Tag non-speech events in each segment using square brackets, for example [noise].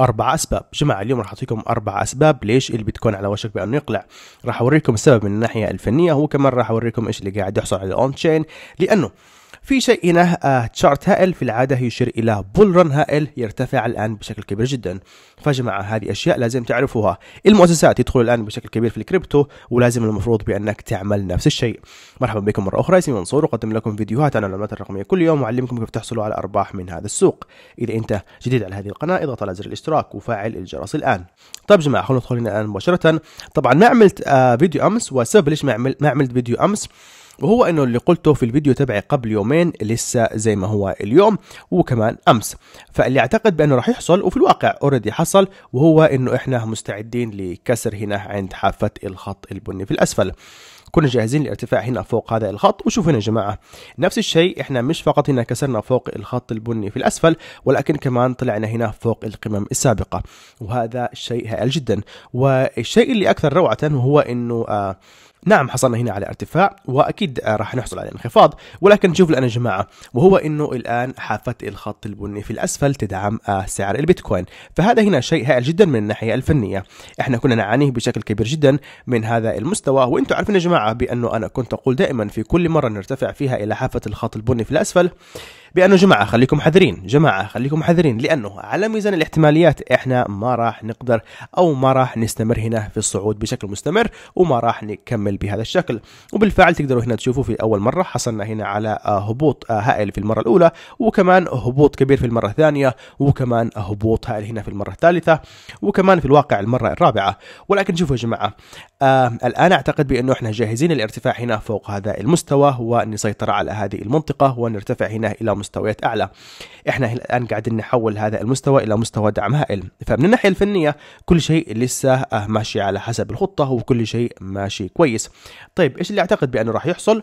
أربع أسباب جماعة اليوم راح أعطيكم أربع أسباب ليش البيتكوين على وشك بأنه يقلع راح أوريكم السبب من الناحية الفنية وكمان راح أوريكم إيش اللي قاعد يحصل على الأون تشين لأنه في شيء هنا آه تشارت هائل في العادة يشير إلى بول رن هائل يرتفع الآن بشكل كبير جدا فجماعة هذه أشياء لازم تعرفوها المؤسسات يدخل الآن بشكل كبير في الكريبتو ولازم المفروض بأنك تعمل نفس الشيء مرحبا بكم مرة أخرى اسمي منصور أقدم لكم فيديوهات عن العملات الرقمية كل يوم وأعلمكم كيف تحصلوا على أرباح من هذا السوق إذا أنت جديد على هذه القناة اضغط على زر الاشتراك وفعل الجرس الآن طيب جماعة خلونا ندخل الآن مباشرة طبعا ما عملت آه فيديو أمس وسبب ليش ما عملت فيديو أمس وهو انه اللي قلته في الفيديو تبعي قبل يومين لسه زي ما هو اليوم وكمان امس فاللي اعتقد بانه راح يحصل وفي الواقع اوريدي حصل وهو انه احنا مستعدين لكسر هنا عند حافه الخط البني في الاسفل كنا جاهزين للارتفاع هنا فوق هذا الخط وشوف هنا يا جماعه نفس الشيء احنا مش فقط هنا كسرنا فوق الخط البني في الاسفل ولكن كمان طلعنا هنا فوق القمم السابقه وهذا شيء هائل جدا والشيء اللي اكثر روعه هو انه آه نعم حصلنا هنا على ارتفاع واكيد آه، راح نحصل على انخفاض ولكن شوف الان يا جماعه وهو انه الان حافه الخط البني في الاسفل تدعم آه، سعر البيتكوين فهذا هنا شيء هائل جدا من الناحيه الفنيه احنا كنا نعانيه بشكل كبير جدا من هذا المستوى وانتم عارفين يا جماعه بانه انا كنت اقول دائما في كل مره نرتفع فيها الى حافه الخط البني في الاسفل بانه جماعه خليكم حذرين جماعه خليكم حذرين لانه على ميزان الاحتماليات احنا ما راح نقدر او ما راح نستمر هنا في الصعود بشكل مستمر وما راح نكمل بهذا الشكل وبالفعل تقدروا هنا تشوفوا في اول مره حصلنا هنا على آه، هبوط آه، هائل في المره الاولى وكمان هبوط كبير في المره الثانيه وكمان هبوط هائل هنا في المره الثالثه وكمان في الواقع المره الرابعه ولكن شوفوا يا جماعه آه الان اعتقد بانه احنا جاهزين للارتفاع هنا فوق هذا المستوى ونسيطر على هذه المنطقه ونرتفع هنا الى مستويات اعلى احنا الان قاعدين نحول هذا المستوى الى مستوى دعم هائل فمن الناحيه الفنيه كل شيء لسه آه، ماشي على حسب الخطه وكل شيء ماشي كويس طيب ايش اللي اعتقد بانه راح يحصل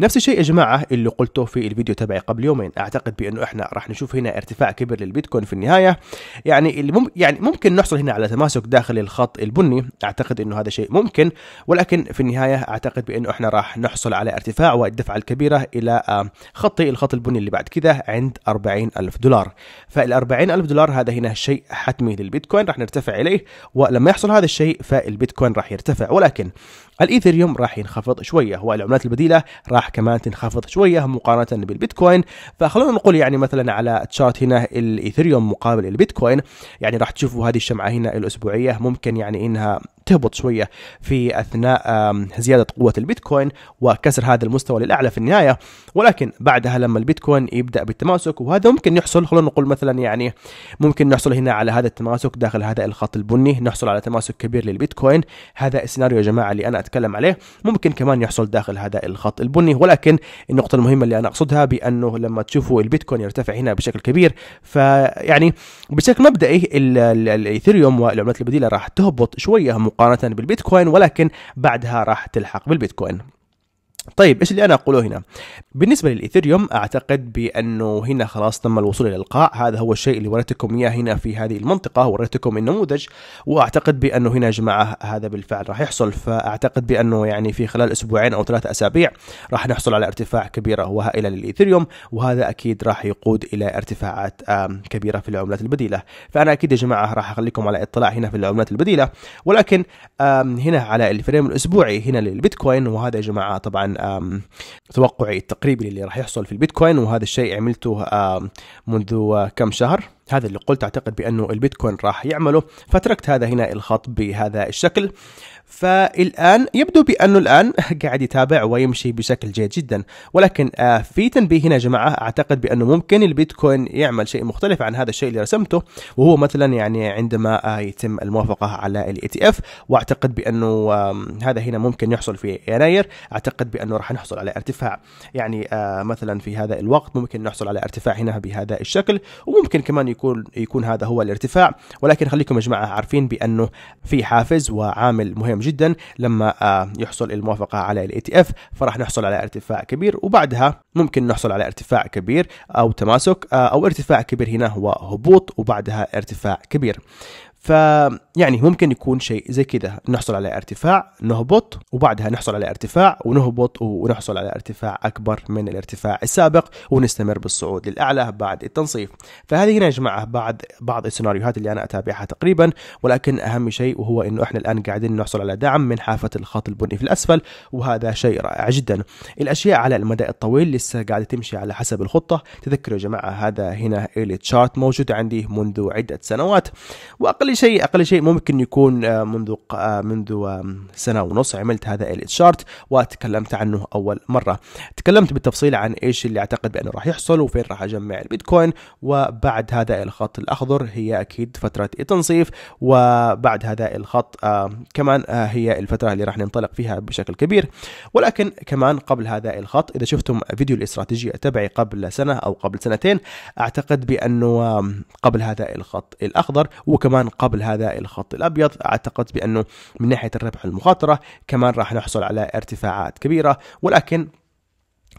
نفس الشيء يا جماعه اللي قلته في الفيديو تبعي قبل يومين اعتقد بانه احنا راح نشوف هنا ارتفاع كبير للبيتكوين في النهايه يعني اللي مم يعني ممكن نحصل هنا على تماسك داخل الخط البني اعتقد انه هذا شيء ممكن ولكن في النهايه اعتقد بانه احنا راح نحصل على ارتفاع والدفعه الكبيره الى آه، خطي الخط البني اللي بعد كذا عند 40 ألف دولار فال 40 ألف دولار هذا هنا شيء حتمي للبيتكوين راح نرتفع إليه ولما يحصل هذا الشيء فالبيتكوين راح يرتفع ولكن الايثريوم راح ينخفض شويه والعملات البديله راح كمان تنخفض شويه مقارنه بالبيتكوين فخلونا نقول يعني مثلا على تشارت هنا الايثريوم مقابل البيتكوين يعني راح تشوفوا هذه الشمعه هنا الاسبوعيه ممكن يعني انها تهبط شويه في اثناء زياده قوه البيتكوين وكسر هذا المستوى للاعلى في النهايه ولكن بعدها لما البيتكوين يبدا بالتماسك وهذا ممكن يحصل خلونا نقول مثلا يعني ممكن نحصل هنا على هذا التماسك داخل هذا الخط البني نحصل على تماسك كبير للبيتكوين هذا السيناريو يا جماعه اللي انا اتكلم عليه ممكن كمان يحصل داخل هذا الخط البني ولكن النقطه المهمه اللي انا اقصدها بانه لما تشوفوا البيتكوين يرتفع هنا بشكل كبير فيعني بشكل مبدئي الايثيريوم والعملات البديله راح تهبط شويه مقارنه بالبيتكوين ولكن بعدها راح تلحق بالبيتكوين طيب ايش اللي انا اقوله هنا؟ بالنسبه للايثيريوم اعتقد بانه هنا خلاص تم الوصول الى القاع، هذا هو الشيء اللي وريتكم اياه هنا في هذه المنطقه، وريتكم النموذج، واعتقد بانه هنا يا جماعه هذا بالفعل راح يحصل، فاعتقد بانه يعني في خلال اسبوعين او ثلاثة اسابيع راح نحصل على ارتفاع كبيره وهائله للايثيريوم، وهذا اكيد راح يقود الى ارتفاعات كبيره في العملات البديله، فانا اكيد يا جماعه راح اخليكم على اطلاع هنا في العملات البديله، ولكن هنا على الفريم الاسبوعي هنا للبيتكوين وهذا يا جماعه طبعا توقعي التقريبي اللي راح يحصل في البيتكوين وهذا الشيء عملته منذ كم شهر هذا اللي قلت اعتقد بانه البيتكوين راح يعمله فتركت هذا هنا الخط بهذا الشكل فالآن يبدو بأنه الآن [laughs] قاعد يتابع ويمشي بشكل جيد جدا ولكن آه، في تنبيه هنا يا جماعة أعتقد بأنه ممكن البيتكوين يعمل شيء مختلف عن هذا الشيء اللي رسمته وهو مثلا يعني عندما آه، يتم الموافقة على الاي تي اف واعتقد بأنه هذا هنا ممكن يحصل في يناير اعتقد بأنه راح نحصل على ارتفاع يعني آه، مثلا في هذا الوقت ممكن نحصل على ارتفاع هنا بهذا الشكل وممكن كمان يكون يكون هذا هو الارتفاع ولكن خليكم يا جماعة عارفين بأنه في حافز وعامل مهم جدا لما آه، يحصل الموافقه على الاي تي اف فراح نحصل على ارتفاع كبير وبعدها ممكن نحصل على ارتفاع كبير او تماسك آه، او ارتفاع كبير هنا هو هبوط وبعدها ارتفاع كبير يعني ممكن يكون شيء زي كذا نحصل على ارتفاع نهبط وبعدها نحصل على ارتفاع ونهبط ونحصل على ارتفاع اكبر من الارتفاع السابق ونستمر بالصعود للاعلى بعد التنصيف فهذه هنا يا جماعه بعد بعض السيناريوهات اللي انا اتابعها تقريبا ولكن اهم شيء وهو انه احنا الان قاعدين نحصل على دعم من حافه الخط البني في الاسفل وهذا شيء رائع جدا الاشياء على المدى الطويل لسه قاعده تمشي على حسب الخطه تذكروا يا جماعه هذا هنا التشارت موجود عندي منذ عده سنوات واقل اقل شيء اقل شيء ممكن يكون آه، منذ آه، منذ سنه ونص عملت هذا الشارت وتكلمت عنه اول مره تكلمت بالتفصيل عن ايش اللي اعتقد بانه راح يحصل وفين راح اجمع البيتكوين وبعد هذا الخط الاخضر هي اكيد فتره التنصيف وبعد هذا الخط آه، كمان هي الفتره اللي راح ننطلق فيها بشكل كبير ولكن كمان قبل هذا الخط اذا شفتم فيديو الاستراتيجيه تبعي قبل سنه او قبل سنتين اعتقد بانه قبل هذا الخط الاخضر وكمان قبل هذا الخط الأبيض أعتقد بأنه من ناحية الربح والمخاطرة كمان راح نحصل على ارتفاعات كبيرة ولكن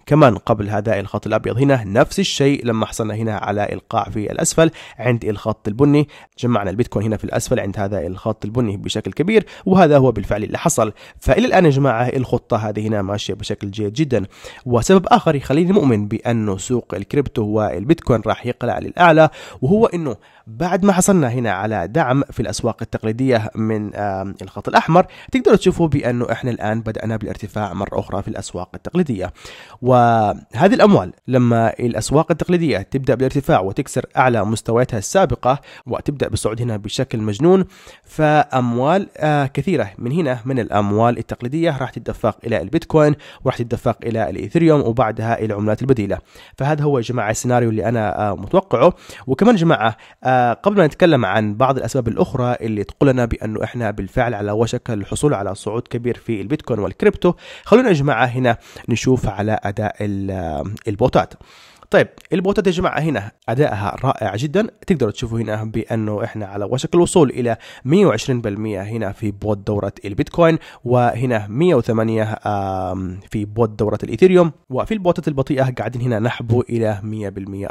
كمان قبل هذا الخط الأبيض هنا نفس الشيء لما حصلنا هنا على القاع في الأسفل عند الخط البني جمعنا البيتكوين هنا في الأسفل عند هذا الخط البني بشكل كبير وهذا هو بالفعل اللي حصل فإلى الآن يا جماعة الخطة هذه هنا ماشية بشكل جيد جدا وسبب آخر يخليني مؤمن بأنه سوق الكريبتو والبيتكوين راح يقلع للأعلى وهو أنه بعد ما حصلنا هنا على دعم في الأسواق التقليدية من الخط الأحمر تقدروا تشوفوا بأنه إحنا الآن بدأنا بالارتفاع مرة أخرى في الأسواق التقليدية وهذه الأموال لما الأسواق التقليدية تبدأ بالارتفاع وتكسر أعلى مستوياتها السابقة وتبدأ بالصعود هنا بشكل مجنون فأموال آه، كثيرة من هنا من الأموال التقليدية راح تتدفق إلى البيتكوين وراح تتدفق إلى الإيثريوم وبعدها إلى العملات البديلة فهذا هو يا جماعة السيناريو اللي أنا آه، متوقعه وكمان يا جماعة آه، قبل ما نتكلم عن بعض الأسباب الأخرى اللي تقولنا بأنه إحنا بالفعل على وشك الحصول على صعود كبير في البيتكوين والكريبتو خلونا يا جماعة هنا نشوف على أداء البوتات طيب البوتات يا جماعه هنا ادائها رائع جدا تقدروا تشوفوا هنا بانه احنا على وشك الوصول الى 120% هنا في بوت دوره البيتكوين وهنا 108 في بوت دوره الايثيريوم وفي البوتات البطيئه قاعدين هنا نحبوا الى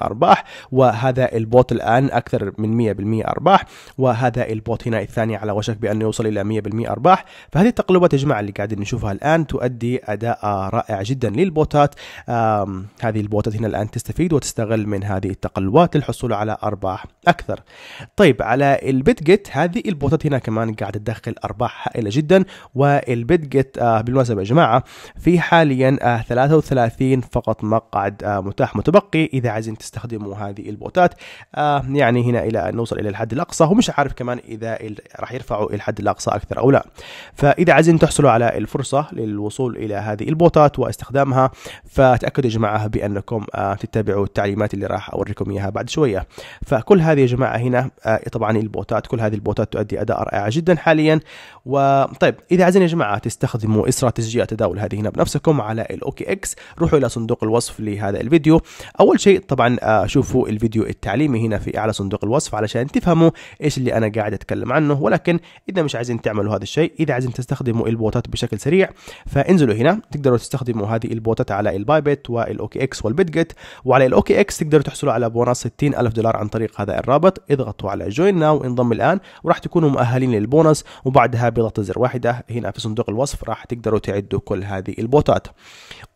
100% ارباح وهذا البوت الان اكثر من 100% ارباح وهذا البوت هنا الثاني على وشك بانه يوصل الى 100% ارباح فهذه التقلبات يا جماعه اللي قاعدين نشوفها الان تؤدي اداء رائع جدا للبوتات هذه البوتات هنا الان تست تستفيد وتستغل من هذه التقلبات للحصول على ارباح اكثر. طيب على البيت جيت هذه البوتات هنا كمان قاعده تدخل ارباح هائله جدا والبيت جيت آه، بالمناسبه يا جماعه في حاليا 33 آه، فقط مقعد آه، متاح متبقي اذا عايزين تستخدموا هذه البوتات يعني هنا الى ان نوصل الى الحد الاقصى ومش عارف كمان اذا راح يرفعوا الحد الاقصى اكثر او لا. فاذا عايزين تحصلوا على الفرصه للوصول الى هذه البوتات واستخدامها فتاكدوا يا جماعه بانكم تتبعوا تتبعوا التعليمات اللي راح اوريكم اياها بعد شويه فكل هذه يا جماعه هنا آه، طبعا البوتات كل هذه البوتات تؤدي اداء رائع جدا حاليا وطيب اذا عايزين يا جماعه تستخدموا استراتيجيه تداول هذه هنا بنفسكم على الاوكي اكس روحوا الى صندوق الوصف لهذا الفيديو اول شيء طبعا آه، شوفوا الفيديو التعليمي هنا في اعلى صندوق الوصف علشان تفهموا ايش اللي انا قاعد اتكلم عنه ولكن اذا مش عايزين تعملوا هذا الشيء اذا عايزين تستخدموا البوتات بشكل سريع فانزلوا هنا تقدروا تستخدموا هذه البوتات على البايبت والاوكي اكس والبيتجت وعلى الاوكي اكس تقدروا تحصلوا على بونص 60 الف دولار عن طريق هذا الرابط اضغطوا على جوين ناو انضم الان وراح تكونوا مؤهلين للبونص وبعدها بضغط زر واحده هنا في صندوق الوصف راح تقدروا تعدوا كل هذه البوتات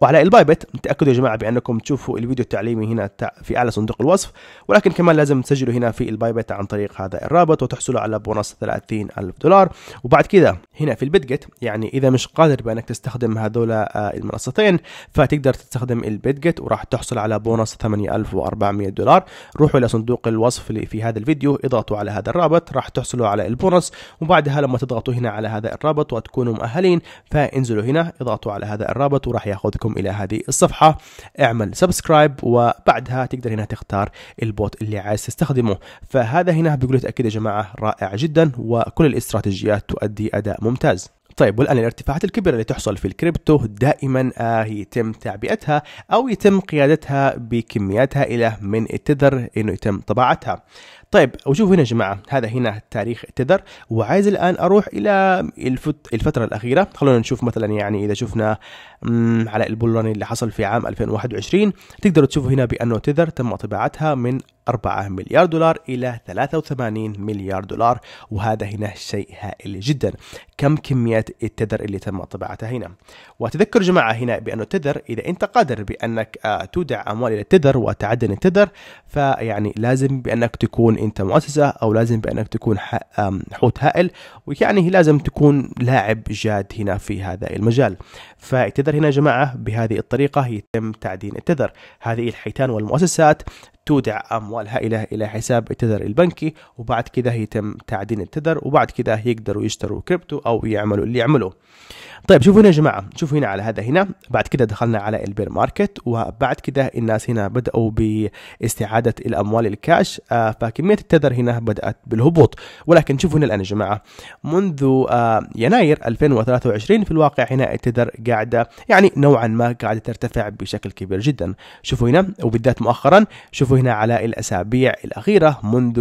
وعلى البايبت تاكدوا يا جماعه بانكم تشوفوا الفيديو التعليمي هنا في اعلى صندوق الوصف ولكن كمان لازم تسجلوا هنا في البايبت عن طريق هذا الرابط وتحصلوا على بونص 30 الف دولار وبعد كذا هنا في البيتجت يعني اذا مش قادر بانك تستخدم هذول آه، المنصتين فتقدر تستخدم البيتجت وراح تحصل على بونص بونص 8400 دولار روحوا إلى صندوق الوصف اللي في هذا الفيديو اضغطوا على هذا الرابط راح تحصلوا على البونص وبعدها لما تضغطوا هنا على هذا الرابط وتكونوا مؤهلين فانزلوا هنا اضغطوا على هذا الرابط وراح ياخذكم إلى هذه الصفحة اعمل سبسكرايب وبعدها تقدر هنا تختار البوت اللي عايز تستخدمه فهذا هنا بيقول تأكيد يا جماعة رائع جدا وكل الاستراتيجيات تؤدي أداء ممتاز طيب والآن الارتفاعات الكبيرة اللي تحصل في الكريبتو دائما آه يتم تعبئتها أو يتم قيادتها بكمياتها إلى من التذر إنه يتم طباعتها طيب وشوفوا هنا يا جماعه هذا هنا تاريخ التذر وعايز الان اروح الى الفت الفتره الاخيره خلونا نشوف مثلا يعني اذا شفنا على البولوني اللي حصل في عام 2021 تقدروا تشوفوا هنا بانه تذر تم طباعتها من 4 مليار دولار الى 83 مليار دولار وهذا هنا شيء هائل جدا كم كميه التذر اللي تم طباعتها هنا وتذكر جماعه هنا بانه التذر اذا انت قادر بانك آه، تودع اموال الى التذر وتعدن التذر فيعني لازم بانك تكون تكون انت مؤسسه او لازم بانك تكون حوت هائل ويعني لازم تكون لاعب جاد هنا في هذا المجال فالتذر هنا يا جماعة بهذه الطريقة يتم تعدين التذر هذه الحيتان والمؤسسات تودع أموال هائلة إلى حساب التذر البنكي وبعد كذا يتم تعدين التذر وبعد كذا يقدروا يشتروا كريبتو أو يعملوا اللي يعملوه طيب شوفوا هنا يا جماعة شوفوا هنا على هذا هنا بعد كذا دخلنا على البير ماركت وبعد كذا الناس هنا بدأوا باستعادة الأموال الكاش آه، فكمية التذر هنا بدأت بالهبوط ولكن شوفوا هنا الآن يا جماعة منذ آه، يناير 2023 في الواقع هنا التذر قاعده يعني نوعا ما قاعده ترتفع بشكل كبير جدا شوفوا هنا وبالذات مؤخرا شوفوا هنا على الاسابيع الاخيره منذ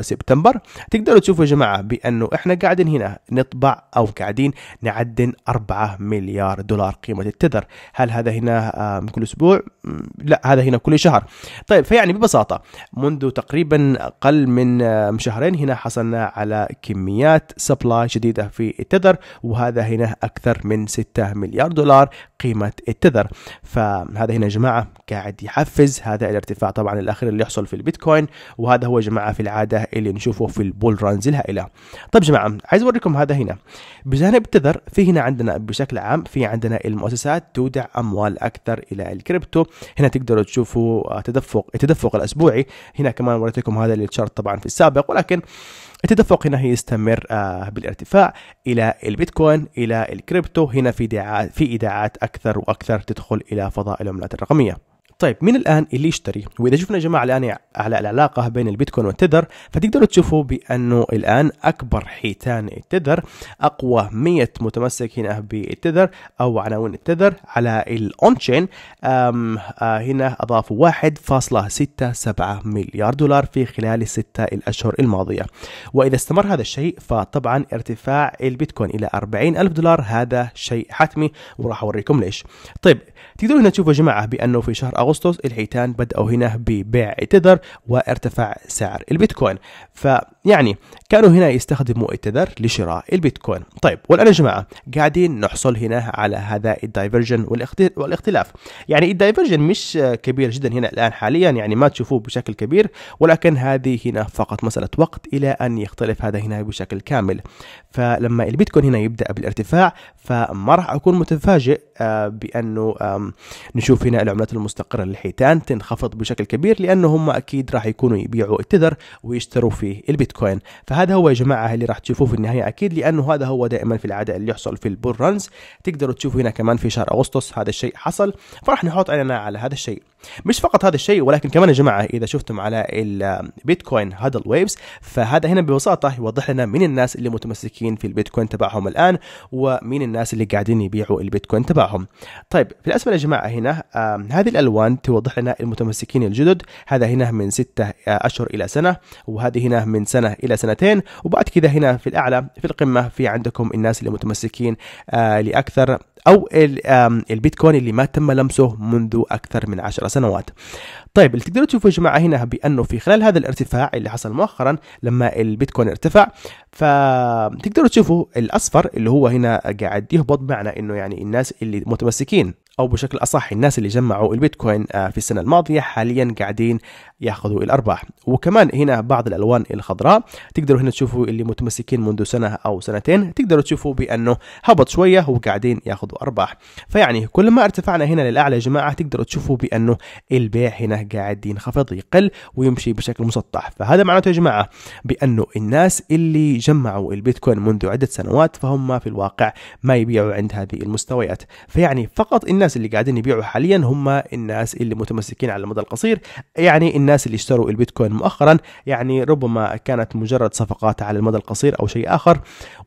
سبتمبر تقدروا تشوفوا يا جماعه بانه احنا قاعدين هنا نطبع او قاعدين نعدن 4 مليار دولار قيمه التذر هل هذا هنا كل اسبوع لا هذا هنا كل شهر طيب فيعني ببساطة منذ تقريبا أقل من شهرين هنا حصلنا على كميات سبلاي شديدة في التذر وهذا هنا أكثر من 6 مليار دولار قيمة التذر فهذا هنا يا جماعة قاعد يحفز هذا الارتفاع طبعا الأخير اللي يحصل في البيتكوين وهذا هو يا جماعة في العادة اللي نشوفه في البول رانز الهائلة طيب جماعة عايز أوريكم هذا هنا بجانب التذر في هنا عندنا بشكل عام في عندنا المؤسسات تودع أموال أكثر إلى الكريبتو هنا تقدروا تشوفوا تدفق التدفق الاسبوعي هنا كمان وريتكم هذا الشارت طبعا في السابق ولكن التدفق هنا يستمر آه، بالارتفاع الى البيتكوين الى الكريبتو هنا في في ايداعات اكثر واكثر تدخل الى فضاء العملات الرقميه طيب من الان اللي يشتري واذا شفنا يا جماعه الان على العلاقه بين البيتكوين والتذر فتقدروا تشوفوا بانه الان اكبر حيتان التذر اقوى 100 متمسك هنا بالتذر او عناوين التذر على الاون تشين آه، هنا اضافوا 1.67 مليار دولار في خلال الستة الاشهر الماضيه واذا استمر هذا الشيء فطبعا ارتفاع البيتكوين الى 40 الف دولار هذا شيء حتمي وراح اوريكم ليش طيب تقدروا هنا تشوفوا يا جماعه بانه في شهر اغسطس أغسطس الحيتان بدأوا هنا ببيع تذر وارتفع سعر البيتكوين فيعني كانوا هنا يستخدموا التذر لشراء البيتكوين طيب والآن يا جماعة قاعدين نحصل هنا على هذا الدايفرجن والاختلاف يعني الدايفرجن مش كبير جدا هنا الآن حاليا يعني ما تشوفوه بشكل كبير ولكن هذه هنا فقط مسألة وقت إلى أن يختلف هذا هنا بشكل كامل فلما البيتكوين هنا يبدأ بالارتفاع فما راح أكون متفاجئ آه، بأنه نشوف هنا العملات المستقرة للحيتان تنخفض بشكل كبير لأنه هم أكيد راح يكونوا يبيعوا التذر ويشتروا فيه البيتكوين فهذا هذا هو يا جماعه اللي راح تشوفوه في النهايه اكيد لانه هذا هو دائما في العاده اللي يحصل في البول رانز تقدروا تشوفوا هنا كمان في شهر اغسطس هذا الشيء حصل فراح نحط عيننا على هذا الشيء مش فقط هذا الشيء ولكن كمان يا جماعه اذا شفتم على البيتكوين هادل ويفز فهذا هنا ببساطه يوضح لنا مين الناس اللي متمسكين في البيتكوين تبعهم الان ومين الناس اللي قاعدين يبيعوا البيتكوين تبعهم طيب في الاسفل يا جماعه هنا آه هذه الالوان توضح لنا المتمسكين الجدد هذا هنا من ستة اشهر الى سنه وهذه هنا من سنه الى سنتين وبعد كذا هنا في الاعلى في القمه في عندكم الناس اللي متمسكين آه لاكثر او البيتكوين اللي ما تم لمسه منذ اكثر من 10 سنوات طيب اللي تقدروا تشوفوا يا جماعه هنا بانه في خلال هذا الارتفاع اللي حصل مؤخرا لما البيتكوين ارتفع فتقدروا تشوفوا الاصفر اللي هو هنا قاعد يهبط معنى انه يعني الناس اللي متمسكين او بشكل اصح الناس اللي جمعوا البيتكوين آه، في السنه الماضيه حاليا قاعدين ياخذوا الارباح وكمان هنا بعض الالوان الخضراء تقدروا هنا تشوفوا اللي متمسكين منذ سنه او سنتين تقدروا تشوفوا بانه هبط شويه وقاعدين ياخذوا ارباح فيعني كل ما ارتفعنا هنا للاعلى يا جماعه تقدروا تشوفوا بانه البيع هنا قاعد ينخفض يقل ويمشي بشكل مسطح فهذا معناته يا جماعه بانه الناس اللي جمعوا البيتكوين منذ عده سنوات فهم في الواقع ما يبيعوا عند هذه المستويات فيعني فقط إن الناس اللي قاعدين يبيعوا حاليا هم الناس اللي متمسكين على المدى القصير يعني الناس اللي اشتروا البيتكوين مؤخرا يعني ربما كانت مجرد صفقات على المدى القصير او شيء اخر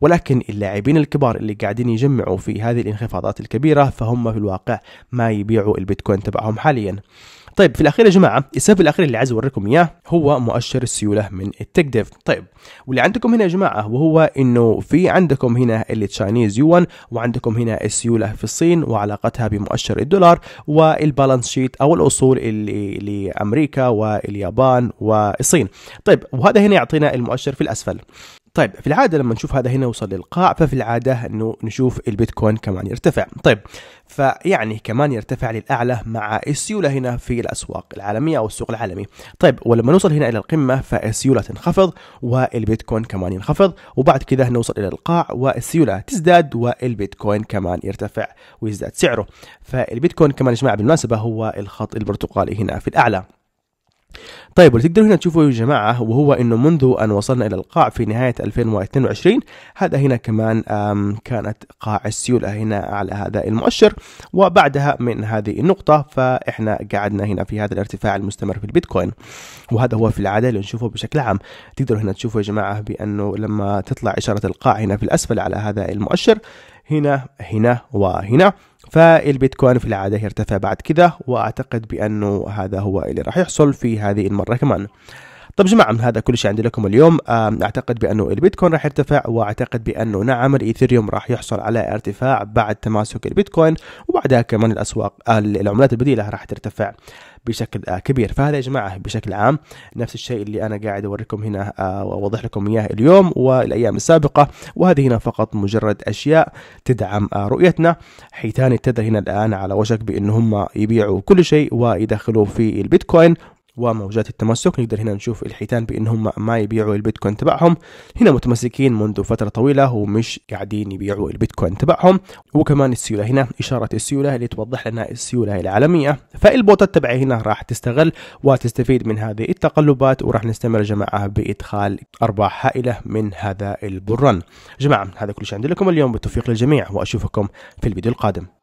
ولكن اللاعبين الكبار اللي قاعدين يجمعوا في هذه الانخفاضات الكبيره فهم في الواقع ما يبيعوا البيتكوين تبعهم حاليا طيب في الاخير يا جماعه السبب الاخير اللي عايز اوريكم اياه هو مؤشر السيوله من التك ديف طيب واللي عندكم هنا يا جماعه وهو انه في عندكم هنا التشاينيز يوان وعندكم هنا السيوله في الصين وعلاقتها بمؤشر الدولار والبالانس شيت او الاصول اللي لامريكا واليابان والصين طيب وهذا هنا يعطينا المؤشر في الاسفل طيب في العاده لما نشوف هذا هنا وصل للقاع ففي العاده انه نشوف البيتكوين كمان يرتفع طيب فيعني كمان يرتفع للاعلى مع السيوله هنا في الاسواق العالميه او السوق العالمي طيب ولما نوصل هنا الى القمه فالسيوله تنخفض والبيتكوين كمان ينخفض وبعد كذا نوصل الى القاع والسيوله تزداد والبيتكوين كمان يرتفع ويزداد سعره فالبيتكوين كمان يا جماعه بالمناسبه هو الخط البرتقالي هنا في الاعلى طيب اللي تقدروا هنا تشوفوا يا جماعة وهو أنه منذ أن وصلنا إلى القاع في نهاية 2022 هذا هنا كمان كانت قاع السيولة هنا على هذا المؤشر وبعدها من هذه النقطة فإحنا قعدنا هنا في هذا الارتفاع المستمر في البيتكوين وهذا هو في العادة اللي نشوفه بشكل عام تقدروا هنا تشوفوا يا جماعة بأنه لما تطلع إشارة القاع هنا في الأسفل على هذا المؤشر هنا هنا وهنا فالبيتكوين في العادة يرتفع بعد كذا وأعتقد بأنه هذا هو اللي راح يحصل في هذه المرة كمان طب جماعة هذا كل شيء عندي لكم اليوم آه، أعتقد بأنه البيتكوين راح يرتفع وأعتقد بأنه نعم الإيثيريوم راح يحصل على ارتفاع بعد تماسك البيتكوين وبعدها كمان الأسواق العملات البديلة راح ترتفع بشكل آه، كبير فهذا يا جماعه بشكل عام نفس الشيء اللي انا قاعد اوريكم هنا آه، واوضح لكم اياه اليوم والايام السابقه وهذه هنا فقط مجرد اشياء تدعم آه، رؤيتنا حيتان التدر هنا الان على وشك بان هم يبيعوا كل شيء ويدخلوا في البيتكوين وموجات التمسك نقدر هنا نشوف الحيتان بانهم ما يبيعوا البيتكوين تبعهم هنا متمسكين منذ فتره طويله ومش قاعدين يبيعوا البيتكوين تبعهم وكمان السيوله هنا اشاره السيوله اللي توضح لنا السيوله العالميه فالبوتات تبعي هنا راح تستغل وتستفيد من هذه التقلبات وراح نستمر جماعه بادخال ارباح هائله من هذا البرن جماعه هذا كل شيء عندي لكم اليوم بالتوفيق للجميع واشوفكم في الفيديو القادم